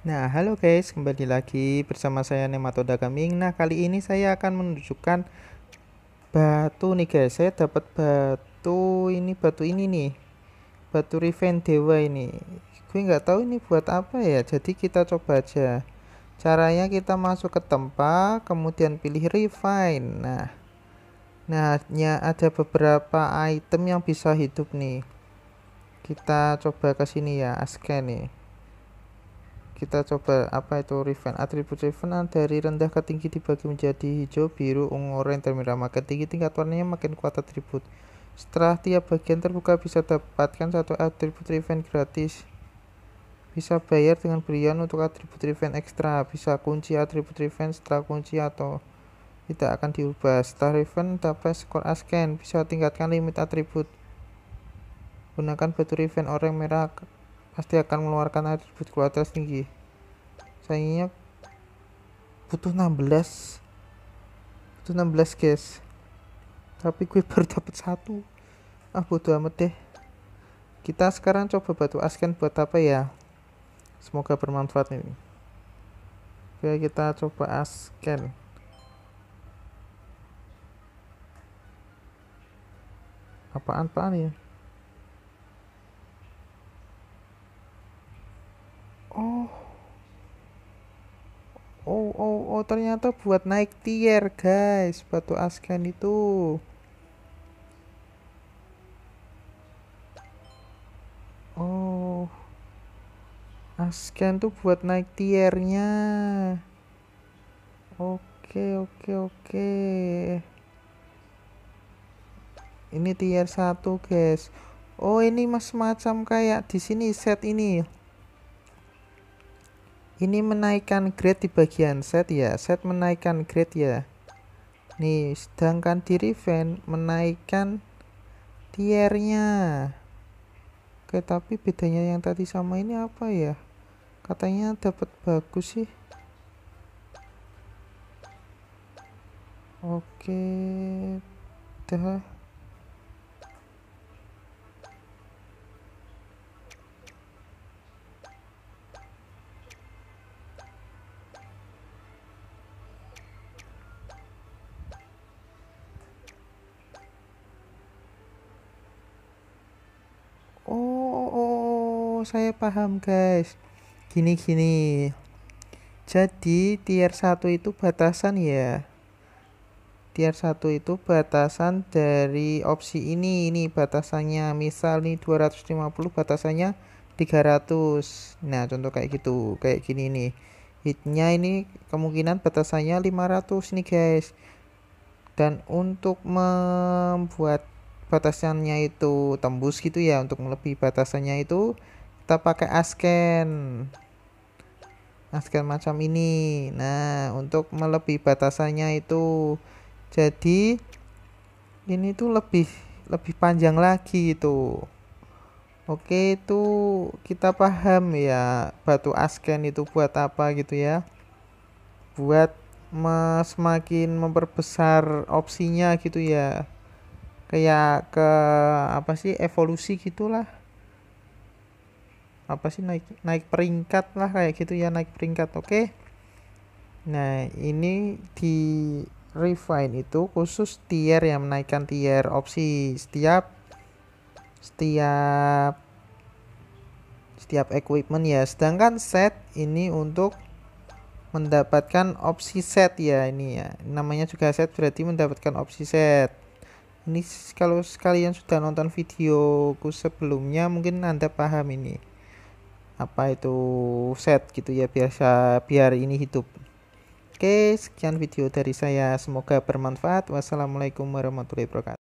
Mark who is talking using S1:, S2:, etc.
S1: Nah, halo guys, kembali lagi bersama saya Nematoda Gaming. Nah, kali ini saya akan menunjukkan batu nih guys. Saya dapat batu ini, batu ini nih. Batu Riven Dewa ini. Gue nggak tahu ini buat apa ya. Jadi kita coba aja. Caranya kita masuk ke tempat, kemudian pilih refine. Nah, nah hanya ada beberapa item yang bisa hidup nih. Kita coba ke sini ya, scan e nih kita coba apa itu refine atribut refine dari rendah ke tinggi dibagi menjadi hijau biru ungu oranye dan merah makin tinggi tingkat warnanya makin kuat atribut setelah tiap bagian terbuka bisa dapatkan satu atribut refine gratis bisa bayar dengan berlian untuk atribut refine ekstra bisa kunci atribut refine setelah kunci atau tidak akan diubah setelah refine dapat skor scan bisa tingkatkan limit atribut gunakan batu refine orang merah pasti akan mengeluarkan atribut kualitas tinggi. sayangnya butuh 16 butuh 16 guys tapi gue baru dapat satu ah butuh amat deh kita sekarang coba batu asken buat apa ya semoga bermanfaat ini oke kita coba asken apaan apaan ya oh ternyata buat naik tier guys batu askan itu oh askan tuh buat naik tiernya oke oke oke ini tier 1 guys oh ini mas macam kayak di sini set ini ini menaikkan grade di bagian set ya set menaikkan grade ya nih sedangkan di revenge menaikkan tiernya oke tapi bedanya yang tadi sama ini apa ya katanya dapat bagus sih oke dah oh saya paham guys gini gini jadi tier 1 itu batasan ya tier 1 itu batasan dari opsi ini ini batasannya misal nih 250 batasannya 300 nah contoh kayak gitu kayak gini nih hitnya ini kemungkinan batasannya 500 nih guys dan untuk membuat batasannya itu tembus gitu ya untuk melebihi batasannya itu kita pakai asken asken macam ini nah untuk melebihi batasannya itu jadi ini tuh lebih lebih panjang lagi itu Oke itu kita paham ya batu asken itu buat apa gitu ya buat semakin memperbesar opsinya gitu ya kayak ke apa sih evolusi gitulah apa sih naik naik peringkat lah kayak gitu ya naik peringkat oke okay? nah ini di refine itu khusus tier yang menaikkan tier opsi setiap setiap setiap equipment ya sedangkan set ini untuk mendapatkan opsi set ya ini ya namanya juga set berarti mendapatkan opsi set ini kalau sekalian sudah nonton videoku sebelumnya mungkin anda paham ini apa itu set gitu ya biasa biar ini hidup oke sekian video dari saya semoga bermanfaat wassalamualaikum warahmatullahi wabarakatuh